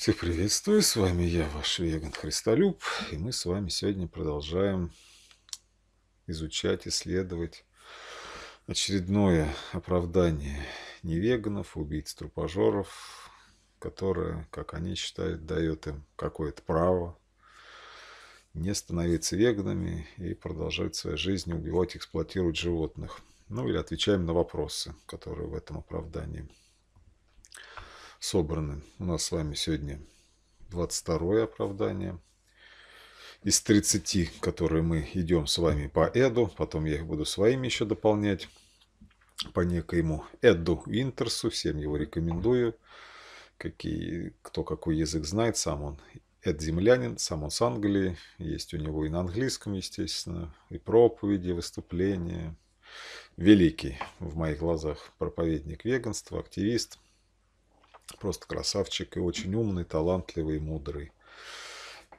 Всех приветствую, с вами я, ваш веган Христолюб, и мы с вами сегодня продолжаем изучать, исследовать очередное оправдание невеганов, убийц, трупожоров, которое, как они считают, дает им какое-то право не становиться веганами и продолжать свою жизнь, убивать, эксплуатировать животных. Ну или отвечаем на вопросы, которые в этом оправдании собраны. У нас с вами сегодня 22 оправдание. Из 30, которые мы идем с вами по Эду, потом я их буду своими еще дополнять, по некоему Эду Винтерсу, всем его рекомендую. Какие, кто какой язык знает, сам он Эд землянин, сам он с Англии, есть у него и на английском, естественно, и проповеди, выступления. Великий в моих глазах проповедник веганства, активист – Просто красавчик и очень умный, талантливый и мудрый.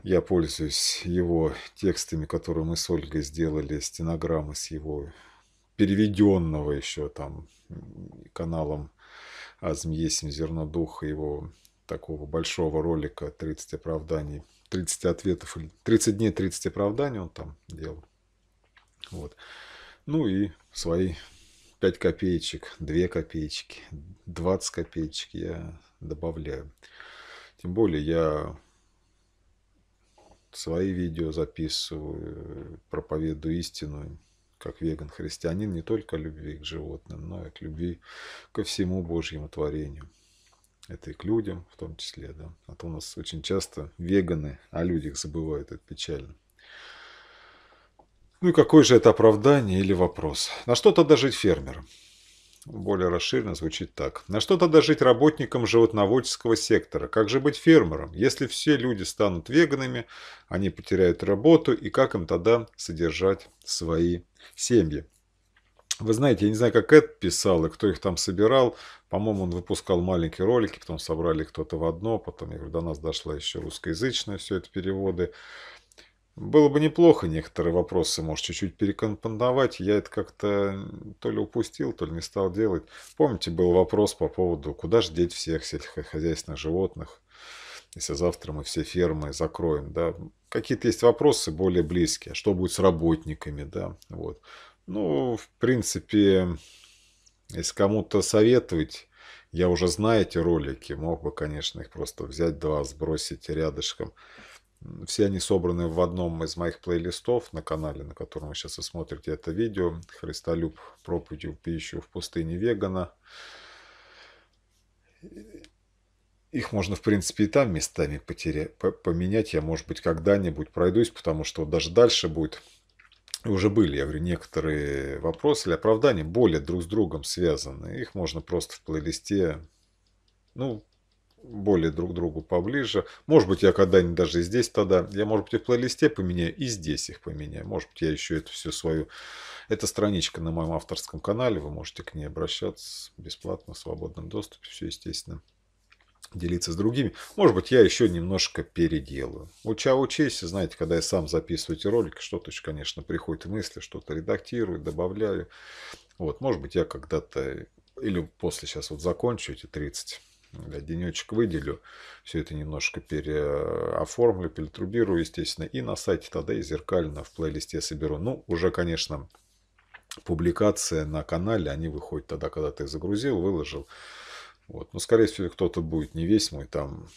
Я пользуюсь его текстами, которые мы с Ольгой сделали, стенограммы с его переведенного еще там каналом «Азм есмь зерно духа» его такого большого ролика «30 оправданий», 30 ответов, 30 дней, 30 оправданий он там делал. Вот. Ну и свои 5 копеечек, 2 копеечки, 20 копеечек я добавляю. Тем более я свои видео записываю, проповедую истину, как веган-христианин, не только любви к животным, но и к любви ко всему Божьему творению. Это и к людям в том числе, да. А то у нас очень часто веганы о людях забывают, это печально. Ну и какое же это оправдание или вопрос? На что тогда жить фермером? Более расширенно звучит так. На что тогда жить работникам животноводческого сектора? Как же быть фермером? Если все люди станут веганами, они потеряют работу, и как им тогда содержать свои семьи? Вы знаете, я не знаю, как Эд писал и кто их там собирал. По-моему, он выпускал маленькие ролики, потом собрали кто-то в одно, потом я говорю, до нас дошла еще русскоязычная все это переводы. Было бы неплохо некоторые вопросы, может, чуть-чуть перекомпоновать. Я это как-то то ли упустил, то ли не стал делать. Помните, был вопрос по поводу, куда же деть всех сельскохозяйственных животных, если завтра мы все фермы закроем, да? Какие-то есть вопросы более близкие. А что будет с работниками, да? Вот. Ну, в принципе, если кому-то советовать, я уже знаю эти ролики, мог бы, конечно, их просто взять два, сбросить рядышком. Все они собраны в одном из моих плейлистов на канале, на котором вы сейчас и смотрите это видео. «Христолюб. Проповедью в пищу в пустыне вегана». Их можно, в принципе, и там местами потерять, поменять. Я, может быть, когда-нибудь пройдусь, потому что даже дальше будет... Уже были, я говорю, некоторые вопросы или оправдания более друг с другом связаны. Их можно просто в плейлисте ну, более друг к другу поближе. Может быть, я когда-нибудь даже и здесь тогда, я, может быть, и в плейлисте поменяю, и здесь их поменяю. Может быть, я еще это все свою... Это страничка на моем авторском канале, вы можете к ней обращаться бесплатно, в свободном доступе, все естественно делиться с другими. Может быть, я еще немножко переделаю. Уча учись, знаете, когда я сам записываю эти ролики, что-то еще, конечно, приходит мысли, что-то редактирую, добавляю. Вот, может быть, я когда-то или после сейчас вот закончу эти 30 Э, денечек выделю, все это немножко переоформлю, перетрубирую, естественно, и на сайте тогда, и зеркально в плейлисте соберу. Ну, уже, конечно, публикация на канале, они выходят тогда, когда ты загрузил, выложил. Вот. Но, ну, скорее всего, кто-то будет не весь мой там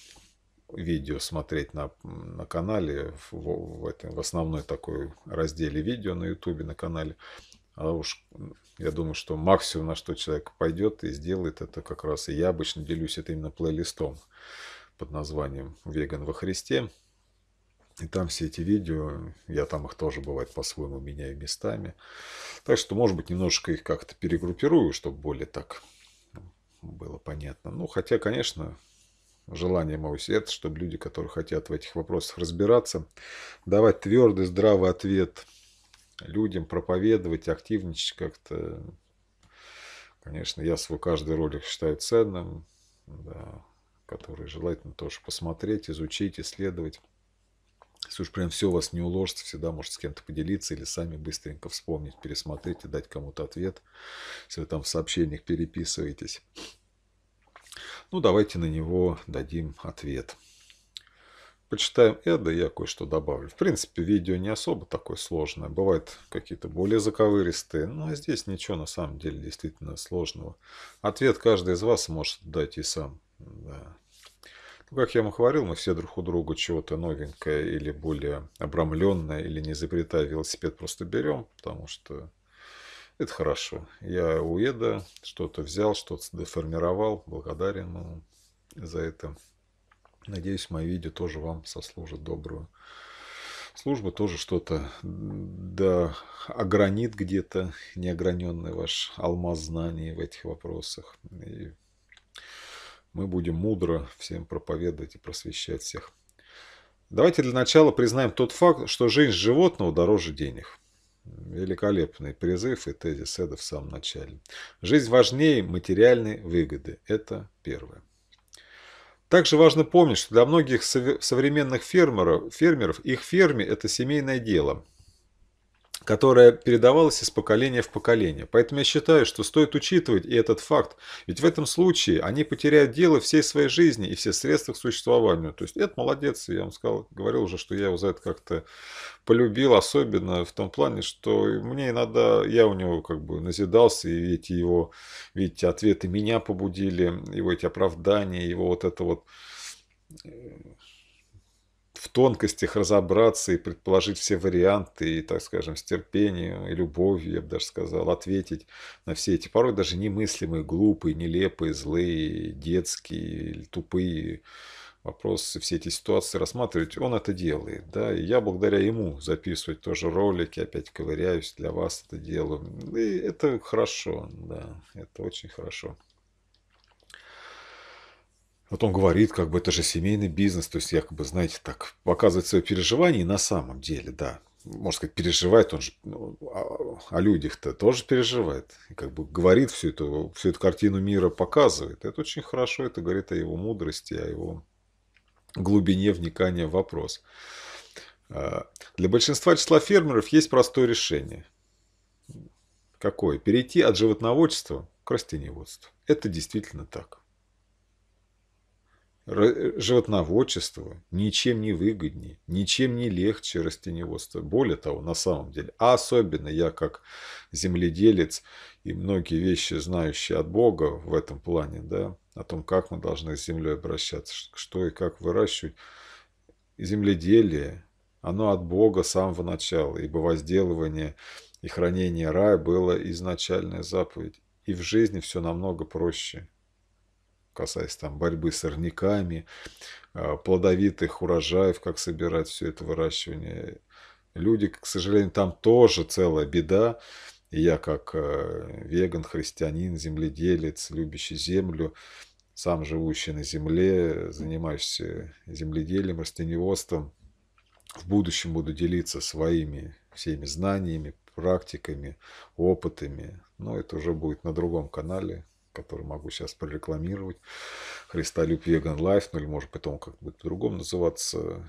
видео смотреть на, на канале, в, в, этом, в основной такой разделе видео на ютубе на канале. А уж я думаю, что максимум, на что человек пойдет и сделает, это как раз и я обычно делюсь это именно плейлистом под названием «Веган во Христе». И там все эти видео, я там их тоже, бывает, по-своему меняю местами. Так что, может быть, немножко их как-то перегруппирую, чтобы более так было понятно. Ну, хотя, конечно, желание моего сердца, чтобы люди, которые хотят в этих вопросах разбираться, давать твердый, здравый ответ – людям проповедовать, активничать как-то. Конечно, я свой каждый ролик считаю ценным, да, который желательно тоже посмотреть, изучить, исследовать. Если уж прям все у вас не уложится, всегда можете с кем-то поделиться или сами быстренько вспомнить, пересмотреть и дать кому-то ответ, если вы там в сообщениях переписываетесь. Ну, давайте на него дадим ответ почитаем Эда, я кое-что добавлю. В принципе, видео не особо такое сложное. Бывают какие-то более заковыристые, но здесь ничего на самом деле действительно сложного. Ответ каждый из вас может дать и сам. Да. Ну, как я вам говорил, мы все друг у друга чего-то новенькое или более обрамленное, или не изобретая велосипед, просто берем, потому что это хорошо. Я у Эда что-то взял, что-то деформировал, благодарен ему за это. Надеюсь, мои видео тоже вам сослужат добрую службу, тоже что-то да огранит где-то неограненный ваш алмаз знаний в этих вопросах. И мы будем мудро всем проповедовать и просвещать всех. Давайте для начала признаем тот факт, что жизнь животного дороже денег. Великолепный призыв и тезис Эда в самом начале. Жизнь важнее материальной выгоды. Это первое. Также важно помнить, что для многих современных фермеров, фермеров их ферме – это семейное дело которая передавалась из поколения в поколение. Поэтому я считаю, что стоит учитывать и этот факт, ведь в этом случае они потеряют дело всей своей жизни и все средства к существованию. То есть это молодец, я вам сказал, говорил уже, что я его за это как-то полюбил, особенно в том плане, что мне иногда, я у него как бы назидался, и эти его, видите, ответы меня побудили, его эти оправдания, его вот это вот э, в тонкостях разобраться и предположить все варианты, и, так скажем, с терпением и любовью, я бы даже сказал, ответить на все эти порой даже немыслимые, глупые, нелепые, злые, детские, тупые вопросы, все эти ситуации рассматривать, он это делает, да, и я благодаря ему записывать тоже ролики, опять ковыряюсь, для вас это делаю, и это хорошо, да, это очень хорошо. Вот он говорит, как бы это же семейный бизнес, то есть якобы, знаете, так показывает свои переживания и на самом деле, да, можно сказать, переживает он же, ну, о, а, о людях-то тоже переживает. И как бы говорит всю эту, всю эту картину мира, показывает. Это очень хорошо, это говорит о его мудрости, о его глубине вникания в вопрос. А, для большинства числа фермеров есть простое решение. Какое? Перейти от животноводства к растениеводству. Это действительно так животноводчество ничем не выгоднее, ничем не легче растеневодство. Более того, на самом деле, а особенно я как земледелец и многие вещи, знающие от Бога в этом плане, да, о том, как мы должны с землей обращаться, что и как выращивать, земледелие, оно от Бога с самого начала, ибо возделывание и хранение рая было изначальная заповедь. И в жизни все намного проще – касаясь там борьбы с сорняками, э, плодовитых урожаев, как собирать все это выращивание. Люди, к сожалению, там тоже целая беда. И я как э, веган, христианин, земледелец, любящий землю, сам живущий на земле, занимающийся земледелием, растеневодством, в будущем буду делиться своими всеми знаниями, практиками, опытами. Но это уже будет на другом канале, который могу сейчас прорекламировать. Христолюб Веган Лайф, ну или может потом как бы по-другому называться.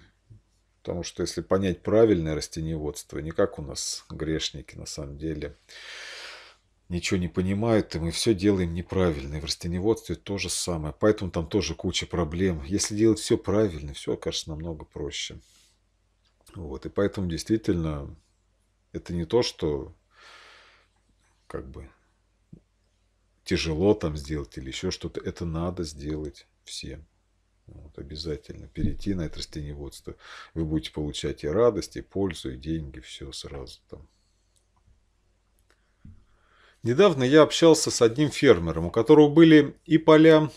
Потому что если понять правильное растениеводство, не как у нас грешники на самом деле, ничего не понимают, и мы все делаем неправильно. И в растениеводстве то же самое. Поэтому там тоже куча проблем. Если делать все правильно, все окажется намного проще. Вот. И поэтому действительно это не то, что как бы тяжело там сделать или еще что-то, это надо сделать всем. Вот, обязательно перейти на это растениеводство. Вы будете получать и радость, и пользу, и деньги, все сразу там. Недавно я общался с одним фермером, у которого были и поля,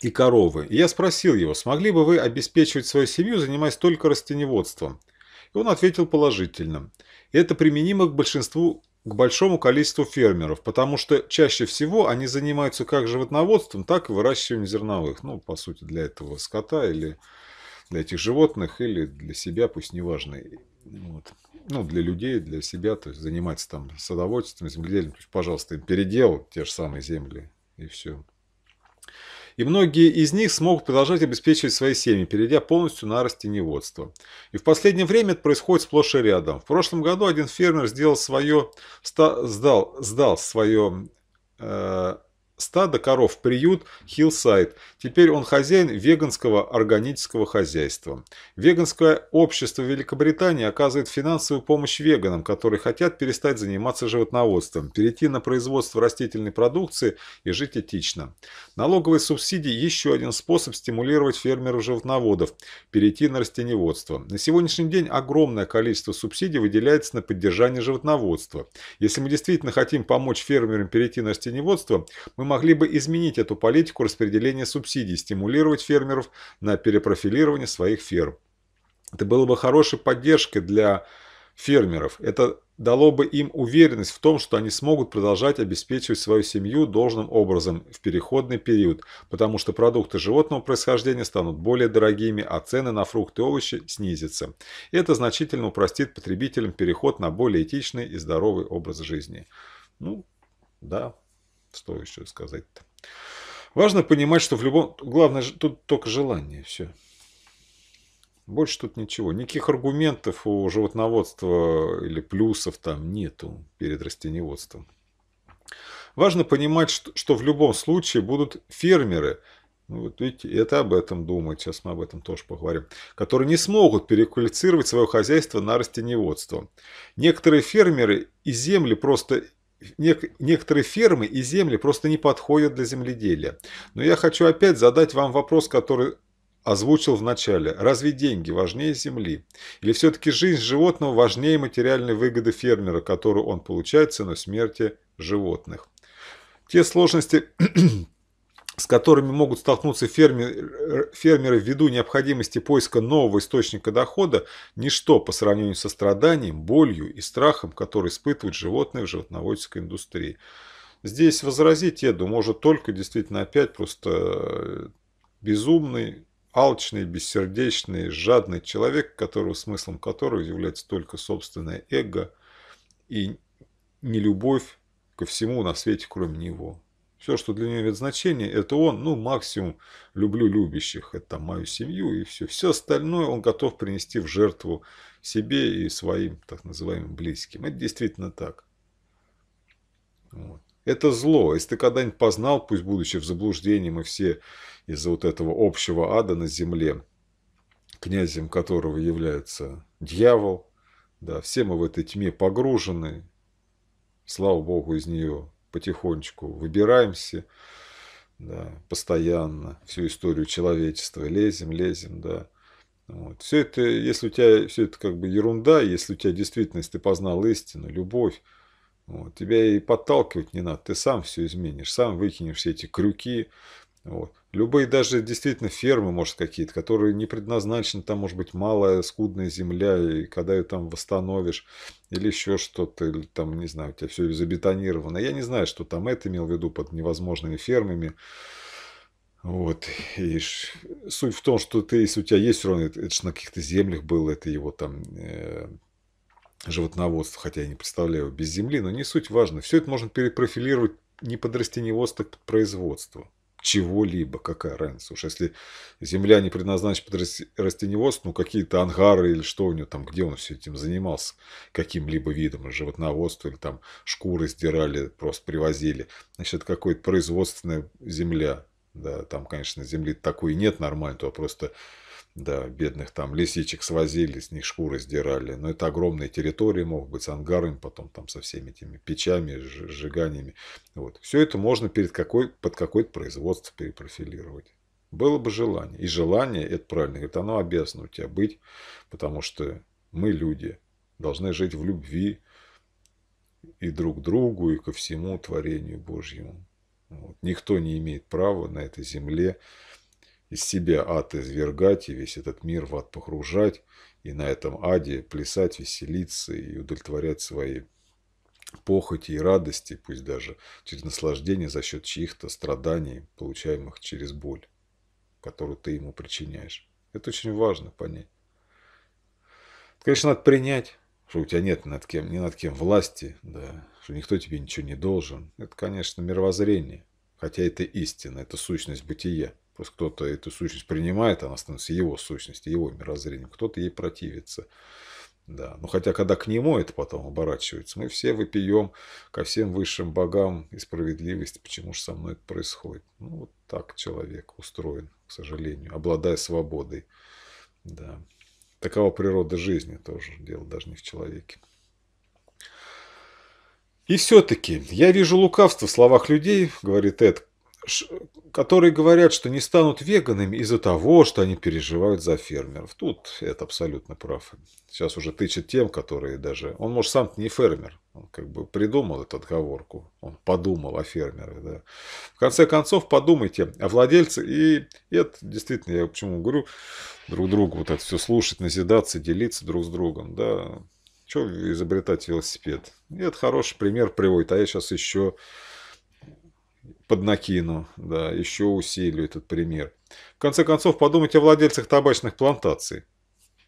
и коровы. И я спросил его, смогли бы вы обеспечивать свою семью, занимаясь только растеневодством? И он ответил положительно. И это применимо к большинству к большому количеству фермеров, потому что чаще всего они занимаются как животноводством, так и выращиванием зерновых. Ну, по сути, для этого скота или для этих животных, или для себя, пусть неважно. Вот. Ну, для людей, для себя, то есть заниматься там садоводством, земледелием, то есть, пожалуйста, передел те же самые земли, и все и многие из них смогут продолжать обеспечивать свои семьи, перейдя полностью на растеневодство. И в последнее время это происходит сплошь и рядом. В прошлом году один фермер сделал свое, сдал, сдал свое э, стадо коров приют Хиллсайд. Теперь он хозяин веганского органического хозяйства. Веганское общество Великобритании оказывает финансовую помощь веганам, которые хотят перестать заниматься животноводством, перейти на производство растительной продукции и жить этично. Налоговые субсидии – еще один способ стимулировать фермеров-животноводов перейти на растеневодство. На сегодняшний день огромное количество субсидий выделяется на поддержание животноводства. Если мы действительно хотим помочь фермерам перейти на растеневодство, мы могли бы изменить эту политику распределения субсидий, стимулировать фермеров на перепрофилирование своих ферм. Это было бы хорошей поддержкой для фермеров. Это дало бы им уверенность в том, что они смогут продолжать обеспечивать свою семью должным образом в переходный период, потому что продукты животного происхождения станут более дорогими, а цены на фрукты и овощи снизятся. И это значительно упростит потребителям переход на более этичный и здоровый образ жизни. Ну, да, что еще сказать-то. Важно понимать, что в любом... Главное, тут только желание, все. Больше тут ничего. Никаких аргументов у животноводства или плюсов там нету перед растеневодством. Важно понимать, что, что в любом случае будут фермеры, ну, вот видите, это об этом думать, сейчас мы об этом тоже поговорим, которые не смогут переквалифицировать свое хозяйство на растеневодство. Некоторые фермеры и земли просто некоторые фермы и земли просто не подходят для земледелия. Но я хочу опять задать вам вопрос, который озвучил в начале. Разве деньги важнее земли? Или все-таки жизнь животного важнее материальной выгоды фермера, которую он получает ценой смерти животных? Те сложности с которыми могут столкнуться фермер, э, фермеры ввиду необходимости поиска нового источника дохода, ничто по сравнению со страданием, болью и страхом, которые испытывают животные в животноводческой индустрии. Здесь возразить еду может только действительно опять просто э, безумный, алчный, бессердечный, жадный человек, которого смыслом которого является только собственное эго и нелюбовь ко всему на свете, кроме него. Все, что для нее имеет значение, это он, ну, максимум люблю любящих, это мою семью и все. Все остальное он готов принести в жертву себе и своим так называемым близким. Это действительно так. Вот. Это зло. Если ты когда-нибудь познал, пусть будучи в заблуждении, мы все из-за вот этого общего ада на земле, князем которого является дьявол, да, все мы в этой тьме погружены, слава Богу, из нее потихонечку выбираемся да, постоянно, всю историю человечества, лезем, лезем, да. Вот. Все это, если у тебя все это как бы ерунда, если у тебя действительность ты познал истину, любовь, вот, тебя и подталкивать не надо, ты сам все изменишь, сам выкинешь все эти крюки, вот. Любые даже действительно фермы, может, какие-то, которые не предназначены, там может быть малая, скудная земля, и когда ее там восстановишь, или еще что-то, или там, не знаю, у тебя все забетонировано. Я не знаю, что там это имел в виду под невозможными фермами. Вот. И суть в том, что ты, если у тебя есть все равно, это, это же на каких-то землях было, это его там э, животноводство, хотя я не представляю, без земли, но не суть важно. Все это можно перепрофилировать не под растеневодство, а под производство чего-либо, какая разница. Уж если земля не предназначена под растеневодство, ну какие-то ангары или что у него там, где он все этим занимался, каким-либо видом животноводства, или там шкуры сдирали, просто привозили. Значит, это какая-то производственная земля. Да, там, конечно, земли такой нет нормально, туда просто да, бедных там лисичек свозили, с них шкуры сдирали. Но это огромные территории, могут быть с ангарами, потом там со всеми этими печами, сжиганиями. Вот. Все это можно перед какой, под какое-то производство перепрофилировать. Было бы желание. И желание, это правильно, говорит, оно обязано у тебя быть, потому что мы люди должны жить в любви и друг к другу, и ко всему творению Божьему. Вот. Никто не имеет права на этой земле из себя ад извергать и весь этот мир в ад погружать, и на этом аде плясать, веселиться и удовлетворять свои похоти и радости, пусть даже через наслаждение за счет чьих-то страданий, получаемых через боль, которую ты ему причиняешь. Это очень важно понять. конечно, надо принять, что у тебя нет над кем, ни над кем власти, да, что никто тебе ничего не должен. Это, конечно, мировоззрение, хотя это истина, это сущность бытия. Просто кто-то эту сущность принимает, она становится его сущностью, его мирозрением. Кто-то ей противится. Да. Но ну хотя, когда к нему это потом оборачивается, мы все выпьем ко всем высшим богам и справедливости, почему же со мной это происходит. Ну, вот так человек устроен, к сожалению, обладая свободой. Да. Такова природа жизни тоже, дело даже не в человеке. И все-таки я вижу лукавство в словах людей, говорит Эд которые говорят, что не станут веганами из-за того, что они переживают за фермеров. Тут это абсолютно прав. Сейчас уже тычет тем, которые даже... Он, может, сам не фермер. Он как бы придумал эту отговорку. Он подумал о фермерах. Да. В конце концов, подумайте о а владельце. И это действительно, я почему говорю, друг другу вот это все слушать, назидаться, делиться друг с другом. Да. Чего изобретать велосипед? И это хороший пример приводит. А я сейчас еще поднакину, да, еще усилю этот пример. В конце концов, подумайте о владельцах табачных плантаций.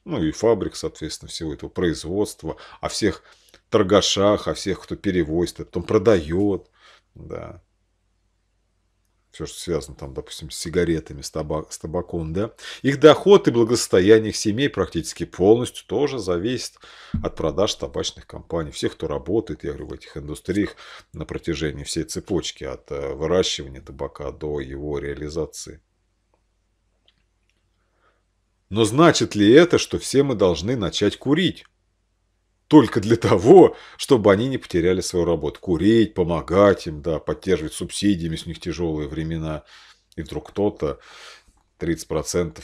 Ну и фабрик, соответственно, всего этого производства, о всех торгашах, о всех, кто перевозит, потом продает. Да все, что связано, там, допустим, с сигаретами, с, табак, с табаком, да, их доход и благосостояние их семей практически полностью тоже зависит от продаж табачных компаний. Всех, кто работает, я говорю, в этих индустриях на протяжении всей цепочки, от э, выращивания табака до его реализации. Но значит ли это, что все мы должны начать курить? только для того, чтобы они не потеряли свою работу. Курить, помогать им, да, поддерживать субсидиями, с них тяжелые времена. И вдруг кто-то, 30%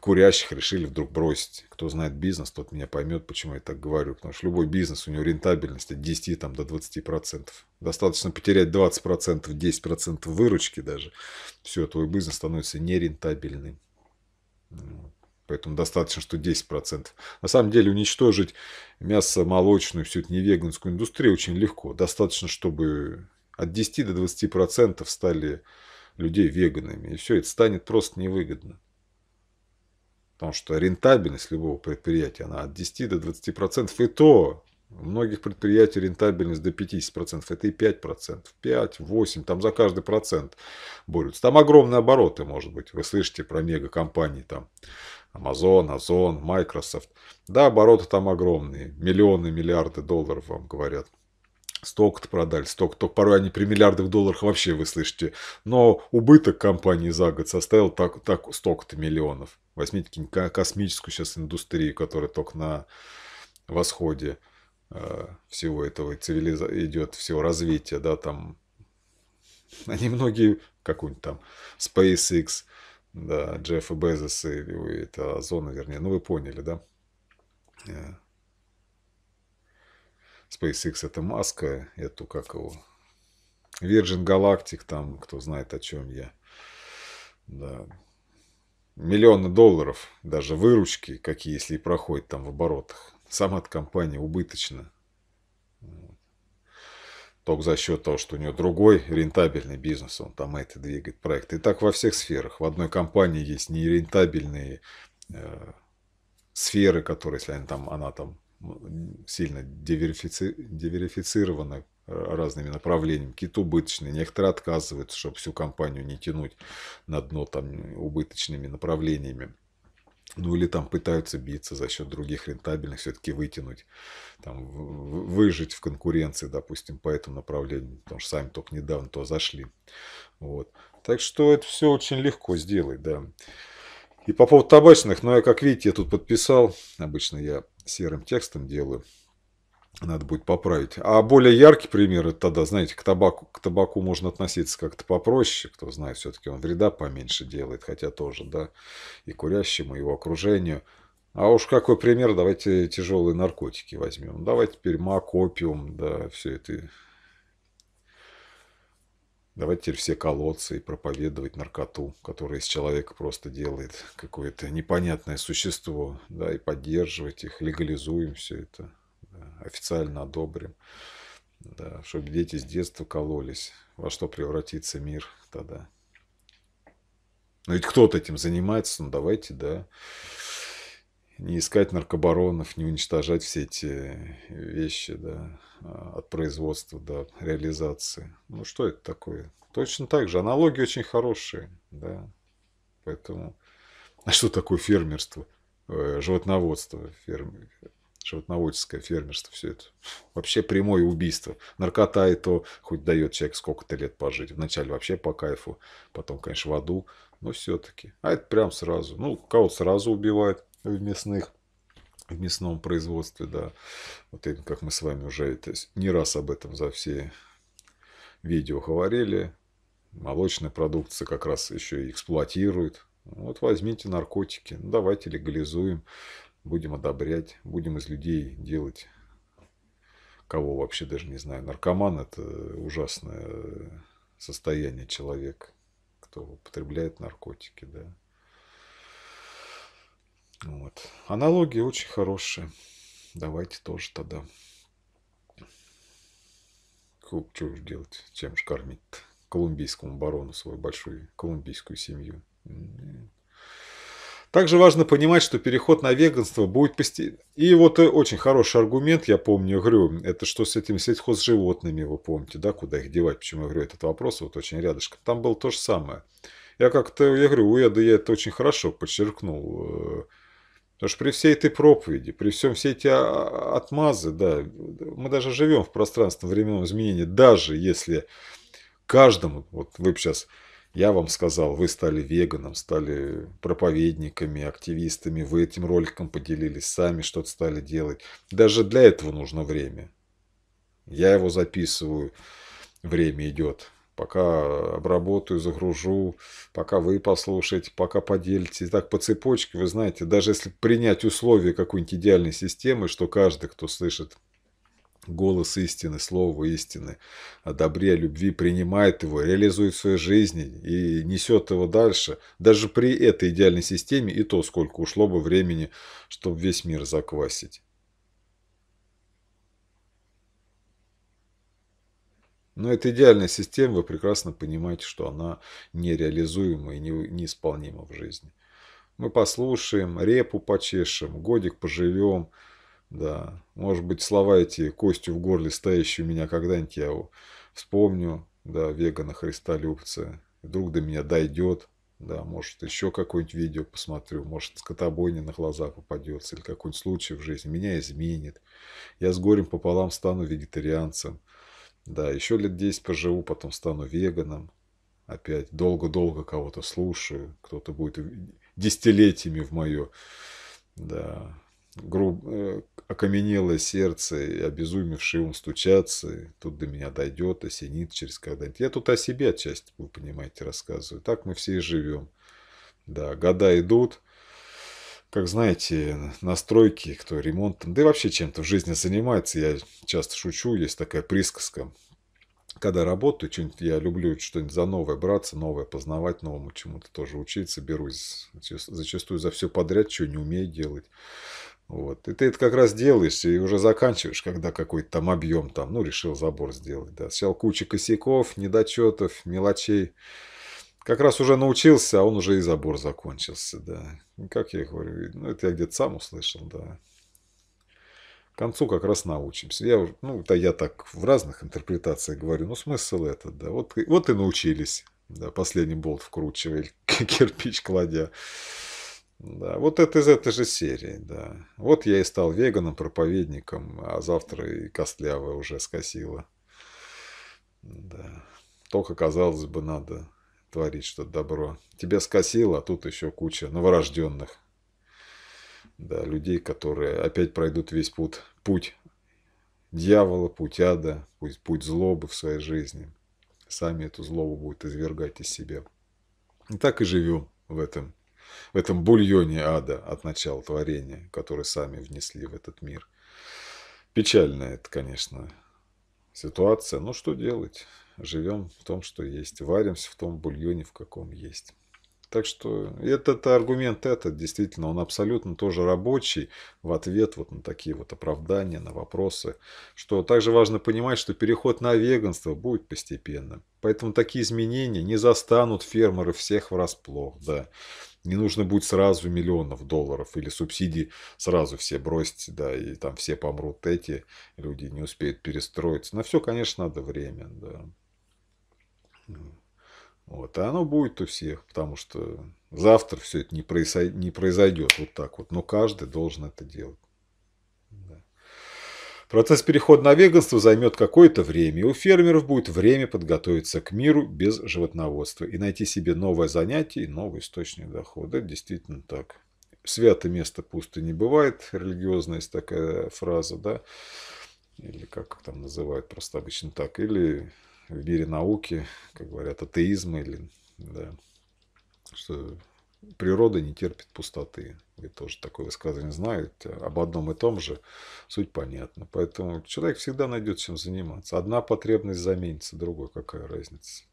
курящих решили вдруг бросить. Кто знает бизнес, тот меня поймет, почему я так говорю. Потому что любой бизнес, у него рентабельность от 10 там, до 20%. Достаточно потерять 20%, 10% выручки даже. Все, твой бизнес становится нерентабельным. Вот. Поэтому достаточно, что 10%. На самом деле уничтожить мясо, молочную, всю эту невеганскую индустрию очень легко. Достаточно, чтобы от 10 до 20% стали людей веганами. И все это станет просто невыгодно. Потому что рентабельность любого предприятия, она от 10 до 20%. И то у многих предприятий рентабельность до 50%, это и 5%, 5, 8, там за каждый процент борются. Там огромные обороты, может быть. Вы слышите про мегакомпании там Amazon, Озон, Microsoft. Да, обороты там огромные. Миллионы, миллиарды долларов вам говорят. Столько-то продали, столько-то. Порой они при миллиардах долларов вообще вы слышите. Но убыток компании за год составил так, так столько-то миллионов. Возьмите какую космическую сейчас индустрию, которая только на восходе э, всего этого цивилиза... идет, всего развития, да, там они многие, какую нибудь там SpaceX, да, Джефф и Безос, и, это зона, вернее, ну вы поняли, да? Э. SpaceX это Маска, эту, как его, Virgin Galactic, там, кто знает, о чем я. Да. Миллионы долларов, даже выручки, какие, если и проходят там в оборотах. Сама эта компания убыточна. Только за счет того, что у него другой рентабельный бизнес, он там это двигает проект, И так во всех сферах. В одной компании есть нерентабельные э, сферы, которые, если они там, она там сильно диверфици, диверифицирована э, разными направлениями, какие-то убыточные, некоторые отказываются, чтобы всю компанию не тянуть на дно там э, убыточными направлениями ну или там пытаются биться за счет других рентабельных, все-таки вытянуть, там, выжить в конкуренции, допустим, по этому направлению, потому что сами только недавно то зашли. Вот. Так что это все очень легко сделать, да. И по поводу табачных, ну я, как видите, я тут подписал, обычно я серым текстом делаю, надо будет поправить. А более яркий пример, это тогда, знаете, к табаку, к табаку можно относиться как-то попроще. Кто знает, все-таки он вреда поменьше делает, хотя тоже, да, и курящему, и его окружению. А уж какой пример, давайте тяжелые наркотики возьмем. Ну, давайте теперь мак, опиум, да, все это. Давайте теперь все колодцы и проповедовать наркоту, которая из человека просто делает какое-то непонятное существо, да, и поддерживать их, легализуем все это официально одобрим, да, чтобы дети с детства кололись, во что превратится мир тогда. Но ведь кто-то этим занимается, ну давайте, да, не искать наркобаронов, не уничтожать все эти вещи, да, а, от производства до реализации. Ну что это такое? Точно так же. Аналогии очень хорошие, да. Поэтому, а что такое фермерство? Э, животноводство, фермер, животноводческое фермерство, все это. Вообще прямое убийство. Наркота и то хоть дает человек сколько-то лет пожить. Вначале вообще по кайфу, потом, конечно, в аду, но все-таки. А это прям сразу. Ну, кого сразу убивают в мясных в мясном производстве, да. Вот это, как мы с вами уже то есть, не раз об этом за все видео говорили. Молочная продукция как раз еще и эксплуатирует. Вот возьмите наркотики, ну, давайте легализуем будем одобрять, будем из людей делать кого вообще даже не знаю. Наркоман – это ужасное состояние человека, кто употребляет наркотики, да. Вот. Аналогии очень хорошие. Давайте тоже тогда. Клуб, что уж делать, чем же кормить колумбийскому барону свою большую колумбийскую семью. Нет. Также важно понимать, что переход на веганство будет постепенно. И вот э, очень хороший аргумент, я помню, говорю, это что с этими сельхозживотными, вы помните, да, куда их девать, почему я говорю этот вопрос, вот очень рядышком. Там было то же самое. Я как-то, я говорю, у Эда я это очень хорошо подчеркнул. Э, потому что при всей этой проповеди, при всем все эти а, а, отмазы, да, мы даже живем в пространственном временном изменении, даже если каждому, вот вы сейчас я вам сказал, вы стали веганом, стали проповедниками, активистами, вы этим роликом поделились, сами что-то стали делать. Даже для этого нужно время. Я его записываю, время идет. Пока обработаю, загружу, пока вы послушаете, пока поделитесь. так по цепочке, вы знаете, даже если принять условия какой-нибудь идеальной системы, что каждый, кто слышит голос истины, слово истины, о добре, о любви, принимает его, реализует в своей жизни и несет его дальше. Даже при этой идеальной системе и то, сколько ушло бы времени, чтобы весь мир заквасить. Но эта идеальная система, вы прекрасно понимаете, что она нереализуема и неисполнима в жизни. Мы послушаем, репу почешем, годик поживем – да, может быть, слова эти костью в горле стоящие у меня когда-нибудь я вспомню, да, вегана Христа Любца. Вдруг до меня дойдет, да, может, еще какое-нибудь видео посмотрю, может, скотобойня на глаза попадется или какой-нибудь случай в жизни меня изменит. Я с горем пополам стану вегетарианцем. Да, еще лет 10 поживу, потом стану веганом. Опять долго-долго кого-то слушаю, кто-то будет десятилетиями в мое, да, грубо, э, окаменелое сердце и обезумевший ум стучаться тут до меня дойдет, осенит через когда-нибудь. Я тут о себе отчасти, вы понимаете, рассказываю. Так мы все и живем. Да, года идут, как знаете, настройки, кто ремонтом, да и вообще чем-то в жизни занимается. Я часто шучу, есть такая присказка. Когда работаю, что-нибудь, я люблю что-нибудь за новое браться, новое познавать, новому чему-то тоже учиться, берусь зачастую за все подряд, что не умею делать. Вот. И ты это как раз делаешь и уже заканчиваешь, когда какой-то там объем там, ну, решил забор сделать, да. Сел куча косяков, недочетов, мелочей. Как раз уже научился, а он уже и забор закончился, да. И как я говорю, ну, это я где-то сам услышал, да. К концу как раз научимся. Я, ну, это я так в разных интерпретациях говорю, ну, смысл этот, да. Вот, вот и научились, да, последний болт вкручивая, кирпич кладя. Да, вот это из этой же серии, да. Вот я и стал веганом, проповедником, а завтра и костлявая уже скосила. Да. Только, казалось бы, надо творить что-то добро. Тебя скосило, а тут еще куча новорожденных. Да, людей, которые опять пройдут весь путь, путь дьявола, путь ада, путь, путь злобы в своей жизни. Сами эту злобу будут извергать из себя. И так и живем в этом в этом бульоне ада от начала творения, который сами внесли в этот мир. Печальная это, конечно, ситуация. Но ну, что делать? Живем в том, что есть. Варимся в том бульоне, в каком есть. Так что этот аргумент этот, действительно, он абсолютно тоже рабочий в ответ вот на такие вот оправдания, на вопросы. Что также важно понимать, что переход на веганство будет постепенным. Поэтому такие изменения не застанут фермеры всех врасплох, да. Не нужно будет сразу миллионов долларов или субсидии сразу все бросить, да, и там все помрут эти, люди не успеют перестроиться. На все, конечно, надо время, да. Вот, и а оно будет у всех, потому что завтра все это не, произойдет, не произойдет вот так вот, но каждый должен это делать. Процесс перехода на веганство займет какое-то время, и у фермеров будет время подготовиться к миру без животноводства и найти себе новое занятие и новый источник дохода. Это действительно так. Святое место пусто не бывает, религиозная есть такая фраза, да, или как там называют просто обычно так, или в мире науки, как говорят, атеизм или, да, что Природа не терпит пустоты. Вы тоже такое высказывание знаете. Э, об одном и том же суть понятна. Поэтому человек всегда найдет чем заниматься. Одна потребность заменится другой. Какая разница?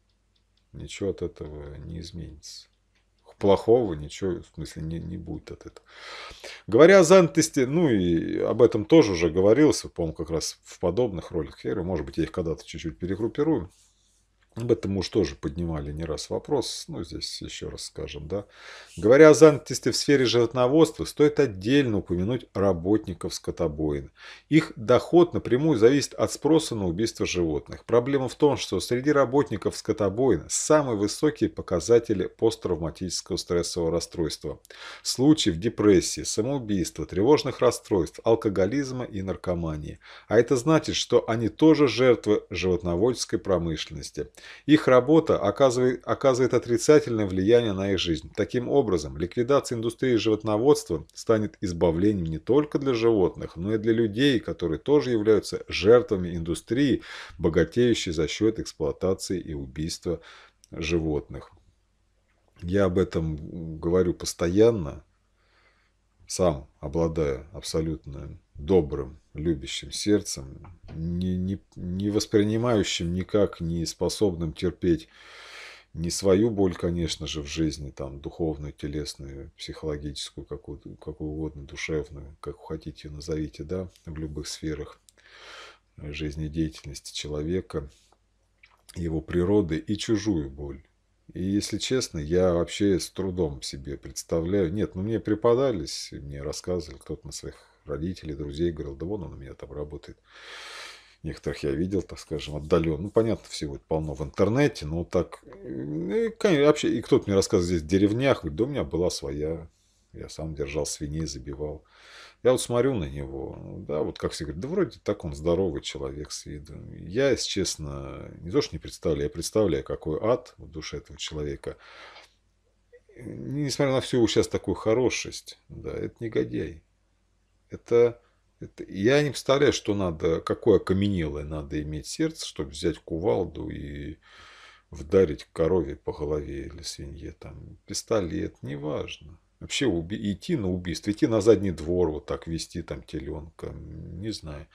Ничего от этого не изменится плохого ничего, в смысле, не, не будет от этого. Говоря о занятости, ну и об этом тоже уже говорилось, по-моему, как раз в подобных роликах. я, Может быть, я их когда-то чуть-чуть перегруппирую. Об этом мы уж тоже поднимали не раз вопрос, ну здесь еще раз скажем, да. Говоря о занятости в сфере животноводства, стоит отдельно упомянуть работников скотобоин. Их доход напрямую зависит от спроса на убийство животных. Проблема в том, что среди работников скотобоин самые высокие показатели посттравматического стрессового расстройства. Случаев депрессии, самоубийства, тревожных расстройств, алкоголизма и наркомании. А это значит, что они тоже жертвы животноводческой промышленности. Их работа оказывает, оказывает отрицательное влияние на их жизнь. Таким образом, ликвидация индустрии животноводства станет избавлением не только для животных, но и для людей, которые тоже являются жертвами индустрии, богатеющей за счет эксплуатации и убийства животных. Я об этом говорю постоянно, сам обладаю абсолютно добрым любящим сердцем, не, не, не воспринимающим никак, не способным терпеть не свою боль, конечно же, в жизни, там, духовную, телесную, психологическую, какую, какую угодно, душевную, как хотите назовите, да, в любых сферах жизнедеятельности человека, его природы и чужую боль. И если честно, я вообще с трудом себе представляю. Нет, ну мне преподались, мне рассказывали, кто-то на своих родителей, друзей, говорил, да вон он у меня там работает. Некоторых я видел, так скажем, отдаленно. Ну, понятно, всего это полно в интернете, но так... И, конечно, вообще, и кто-то мне рассказывал здесь в деревнях, говорит, да у меня была своя. Я сам держал свиней, забивал. Я вот смотрю на него, да, вот как все говорят, да вроде так он здоровый человек с виду. Я, если честно, не то что не представляю, я представляю, какой ад в душе этого человека. Несмотря на всю сейчас такую хорошесть, да, это негодяй. Это, это, я не представляю, что надо, какое окаменелое надо иметь сердце, чтобы взять кувалду и вдарить корове по голове или свинье, там, пистолет, неважно. Вообще уби- идти на убийство, идти на задний двор, вот так вести там теленка, не знаю.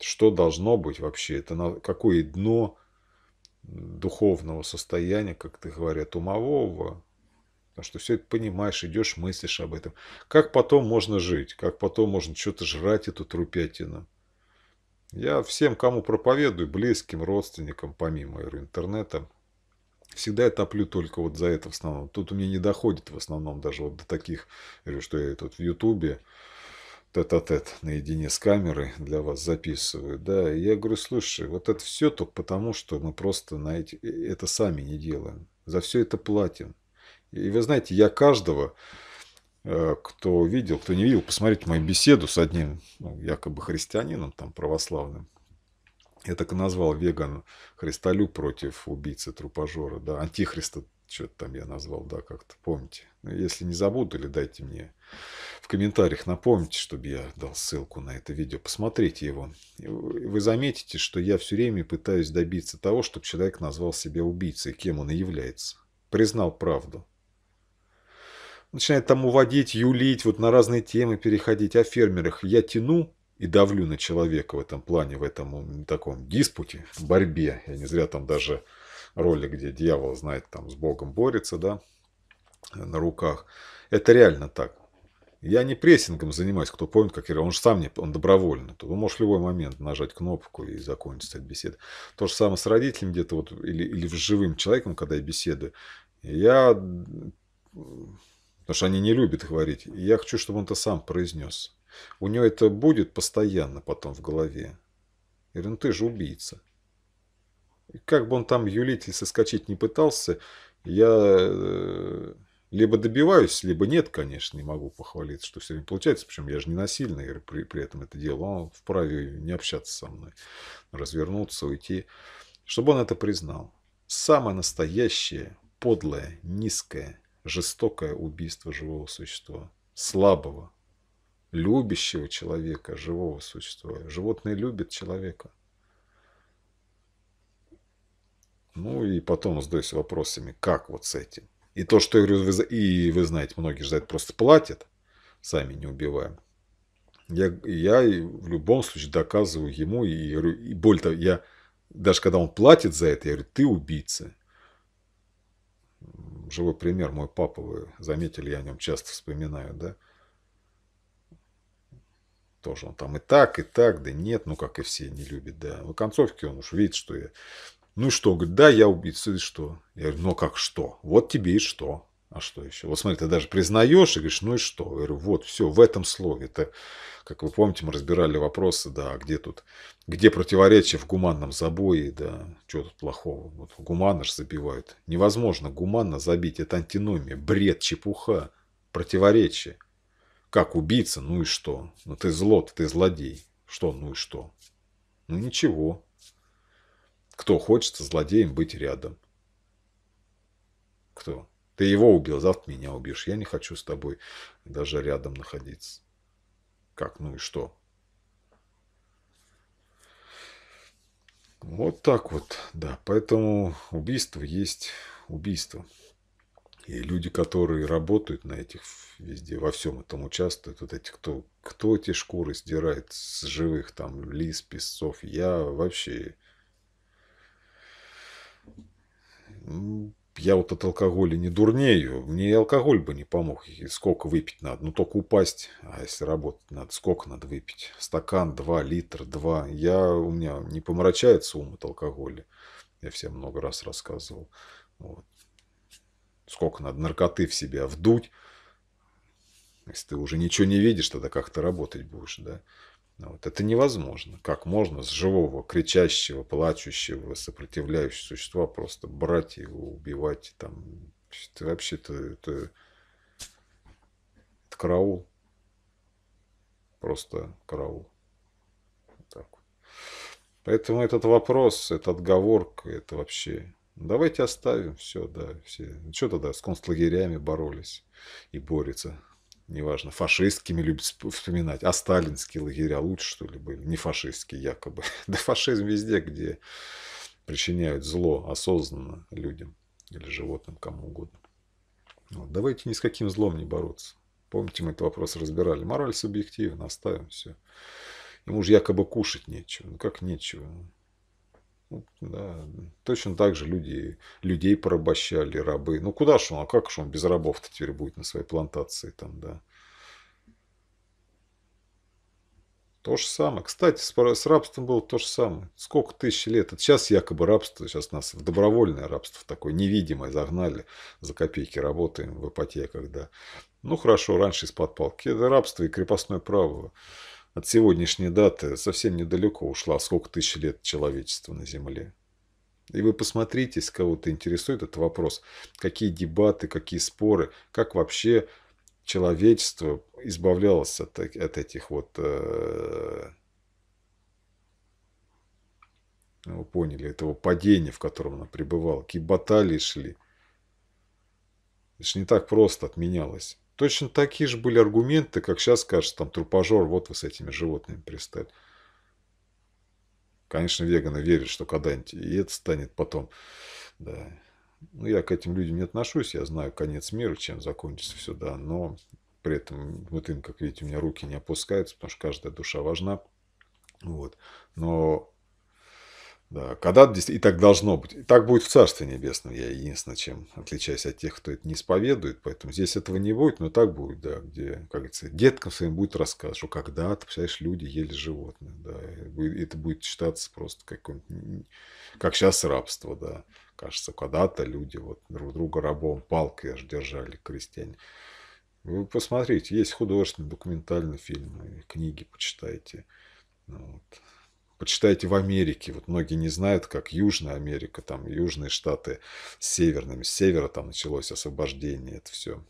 Что должно быть вообще, это на какое дно духовного состояния, как ты говорят, умового, Потому а что все это понимаешь, идешь, мыслишь об этом. Как потом можно жить? Как потом можно что-то жрать эту трупятину? Я всем, кому проповедую, близким, родственникам, помимо интернета, всегда я топлю только вот за это в основном. Тут у меня не доходит в основном даже вот до таких, что я тут в Ютубе тет-а-тет наедине с камерой для вас записываю. Да, и я говорю, слушай, вот это все только потому, что мы просто на эти, э, это сами не делаем. За все это платим. И вы знаете, я каждого, э, кто видел, кто не видел, посмотрите мою беседу с одним ну, якобы христианином, там православным. Я так и назвал веган Христолю против убийцы трупожора, да, антихриста что-то там я назвал, да, как-то помните. Ну, если не забуду, или дайте мне в комментариях напомните, чтобы я дал ссылку на это видео. Посмотрите его. Вы заметите, что я все время пытаюсь добиться того, чтобы человек назвал себя убийцей, кем он и является. Признал правду начинает там уводить, юлить, вот на разные темы переходить. О фермерах я тяну и давлю на человека в этом плане, в этом таком диспуте, борьбе. Я не зря там даже ролик, где дьявол, знает, там с Богом борется, да, на руках. Это реально так. Я не прессингом занимаюсь, кто помнит, как я говорил, он же сам не, он добровольно. Ты можешь в любой момент нажать кнопку и закончится эта беседа. То же самое с родителем где-то вот, или, или с живым человеком, когда я беседую. Я Потому что они не любят говорить. И я хочу, чтобы он это сам произнес. У него это будет постоянно потом в голове. Я говорю, ну ты же убийца. И как бы он там юлить или соскочить не пытался, я э, либо добиваюсь, либо нет, конечно, не могу похвалиться, что все время получается. Причем я же не насильно говорю, при, при этом это дело. Он вправе не общаться со мной, развернуться, уйти. Чтобы он это признал. Самое настоящее, подлое, низкое, жестокое убийство живого существа, слабого, любящего человека, живого существа. Животное любит человека. Ну и потом задаюсь вопросами, как вот с этим. И то, что я говорю, вы, и вы знаете, многие ждать просто платят, сами не убиваем. Я, я в любом случае доказываю ему, и, и более того, я, даже когда он платит за это, я говорю, ты убийца живой пример, мой папа, вы заметили, я о нем часто вспоминаю, да? Тоже он там и так, и так, да нет, ну как и все, не любит, да. В концовке он уж видит, что я... Ну и что, говорит, да, я убийца, и что? Я говорю, ну а как что? Вот тебе и что. А что еще? Вот смотри, ты даже признаешь и говоришь, ну и что? Я говорю, вот, все, в этом слове. Это, как вы помните, мы разбирали вопросы, да, где тут, где противоречие в гуманном забое, да, что тут плохого? Вот гуманно же забивают. Невозможно гуманно забить, это антиномия, бред, чепуха, противоречие. Как убийца, ну и что? Ну ты зло, ты злодей. Что, ну и что? Ну ничего. Кто хочет со злодеем быть рядом? Кто? Ты его убил, завтра меня убьешь. Я не хочу с тобой даже рядом находиться. Как, ну и что? Вот так вот, да. Поэтому убийство есть убийство. И люди, которые работают на этих везде, во всем этом участвуют, вот эти, кто, кто эти шкуры сдирает с живых, там, лис, песцов, я вообще я вот от алкоголя не дурнею, мне и алкоголь бы не помог, и сколько выпить надо, ну только упасть, а если работать надо, сколько надо выпить, стакан, два литр, два. я, у меня не помрачается ум от алкоголя, я всем много раз рассказывал, вот. сколько надо наркоты в себя вдуть, если ты уже ничего не видишь, тогда как ты работать будешь, да, вот. Это невозможно. Как можно с живого, кричащего, плачущего, сопротивляющего существа просто брать его, убивать? Там, это вообще то это, это караул. Просто караул. Вот так. Поэтому этот вопрос, эта отговорка, это вообще... Ну, давайте оставим все, да, все. Ну, Что тогда с концлагерями боролись и борются? неважно, фашистскими любят вспоминать, а сталинские лагеря лучше, что ли, были, не фашистские якобы. Да фашизм везде, где причиняют зло осознанно людям или животным, кому угодно. Вот. Давайте ни с каким злом не бороться. Помните, мы этот вопрос разбирали. Мораль субъективна, оставим все. Ему же якобы кушать нечего. Ну как нечего? Да, точно так же люди, людей порабощали, рабы. Ну куда же он, а как же он без рабов-то теперь будет на своей плантации там, да. То же самое. Кстати, с, рабством было то же самое. Сколько тысяч лет. Сейчас якобы рабство, сейчас нас в добровольное рабство такое невидимое загнали. За копейки работаем в ипотеках, да. Ну хорошо, раньше из-под палки. Это рабство и крепостное право. От сегодняшней даты совсем недалеко ушла сколько тысяч лет человечества на Земле. И вы посмотрите, если кого-то интересует этот вопрос, какие дебаты, какие споры, как вообще человечество избавлялось от, от этих вот... Э, ну, вы поняли, этого падения, в котором она пребывала, какие баталии шли. Это же не так просто отменялось. Точно такие же были аргументы, как сейчас скажешь, там, трупажор, вот вы с этими животными пристали. Конечно, веганы верят, что когда-нибудь и это станет потом. Да. Ну, я к этим людям не отношусь, я знаю конец мира, чем закончится все, да, но при этом вот им, как видите, у меня руки не опускаются, потому что каждая душа важна. Вот. Но да, когда и так должно быть. И так будет в Царстве Небесном. Я единственное, чем отличаюсь от тех, кто это не исповедует. Поэтому здесь этого не будет, но так будет, да. Где, как говорится, деткам своим будет рассказ, что когда-то, представляешь, люди ели животных. Да, и это будет считаться просто как, как сейчас рабство, да. Кажется, когда-то люди вот друг друга рабом палкой аж держали, крестьяне. Вы посмотрите, есть художественные, документальные фильмы, книги почитайте. Ну вот. Почитайте в Америке, вот многие не знают, как Южная Америка, там Южные Штаты с северными, с севера там началось освобождение, это все.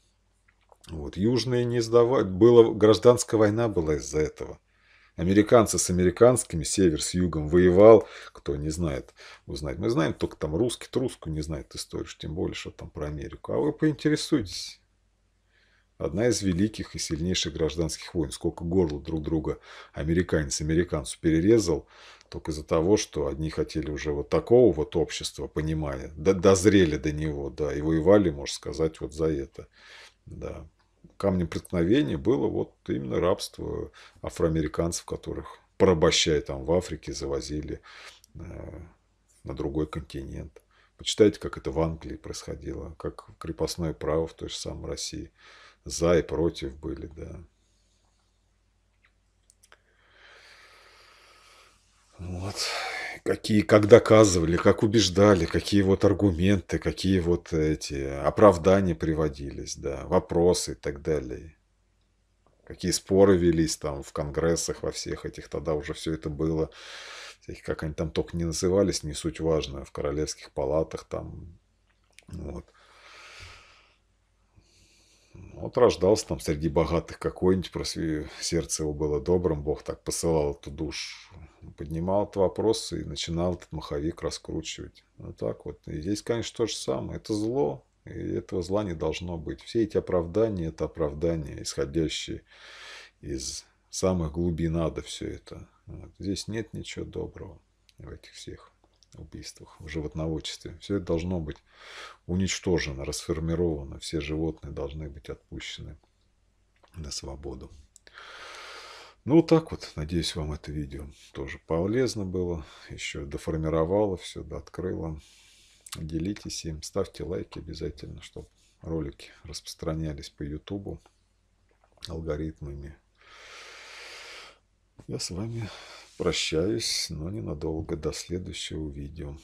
Вот, Южные не сдавали, было, гражданская война была из-за этого. Американцы с американскими, север с югом воевал, кто не знает, узнать. Мы знаем только там русский, русскую не знает историю, тем более, что там про Америку. А вы поинтересуйтесь. Одна из великих и сильнейших гражданских войн. Сколько горло друг друга американец американцу перерезал, только из-за того, что одни хотели уже вот такого вот общества, понимания, да, дозрели до него, да, и воевали, можно сказать, вот за это. Да. Камнем преткновения было вот именно рабство афроамериканцев, которых порабощая там в Африке, завозили э, на другой континент. Почитайте, как это в Англии происходило, как крепостное право в той же самой России – за и против были, да. Вот. Какие, как доказывали, как убеждали, какие вот аргументы, какие вот эти оправдания приводились, да, вопросы и так далее. Какие споры велись там в конгрессах во всех этих, тогда уже все это было. как они там только не назывались, не суть важная в королевских палатах там. Вот. Вот рождался там среди богатых какой-нибудь, просви... сердце его было добрым, Бог так посылал эту душу. Поднимал этот вопрос и начинал этот маховик раскручивать. Ну так вот. И здесь, конечно, то же самое. Это зло, и этого зла не должно быть. Все эти оправдания, это оправдания, исходящие из самых глубин ада все это. Вот. Здесь нет ничего доброго в этих всех убийствах, в животноводчестве. Все это должно быть уничтожено, расформировано. Все животные должны быть отпущены на свободу. Ну, вот так вот. Надеюсь, вам это видео тоже полезно было. Еще доформировало все, дооткрыло. Делитесь им, ставьте лайки обязательно, чтобы ролики распространялись по Ютубу алгоритмами. Я с вами прощаюсь, но ненадолго до следующего видео.